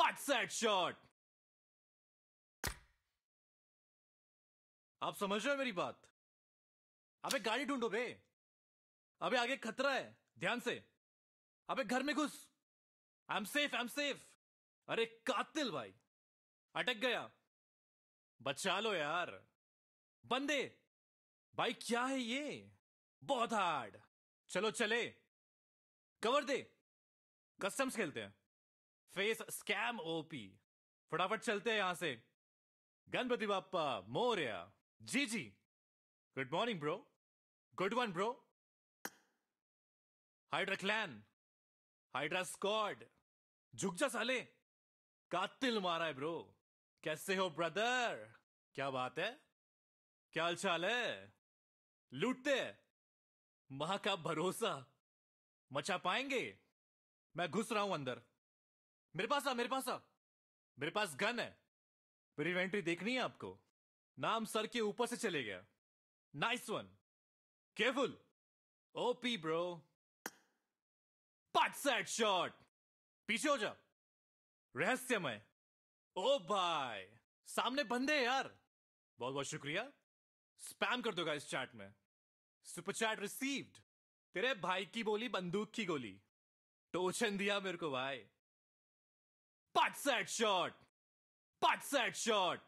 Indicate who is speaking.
Speaker 1: Side shot आप समझ रहे हो मेरी
Speaker 2: बात अबे गाड़ी ढूंढो बे अबे आगे खतरा है ध्यान से अबे घर में घुस I am safe I am safe अरे कातिल भाई अटक गया बचा लो यार बंदे भाई क्या है ये बहुत हार्ड चलो चले कवर दे कस्टम्स खेलते हैं फेस स्कैम ओपी फटाफट चलते हैं यहां से Ganpati Bappa Morya G G good morning bro good one bro Hydra clan Hydra squad झुक जा साले कातिल मारा है ब्रो कैसे हो ब्रदर क्या बात है क्या हाल है लूटते मां का भरोसा मचा पाएंगे मैं घुस रहा हूं अंदर मेरे पास आ मेरे पास आ मेरे पास गन है प्रिवेंट्री देखनी है आपको नाम सर के ऊपर से चले गया nice one careful OP bro पट सेट शॉट पीछे हो जा रहस्यमय ओ भाई सामने बंदे यार बहुत बहुत शुक्रिया स्पैम कर दोगा इस चैट में सुपर चैट रिसीव्ड तेरे भाई की बोली बंदूक की गोली टोचन दिया मेरे को भाई Butt set shirt!
Speaker 1: Butt set shirt!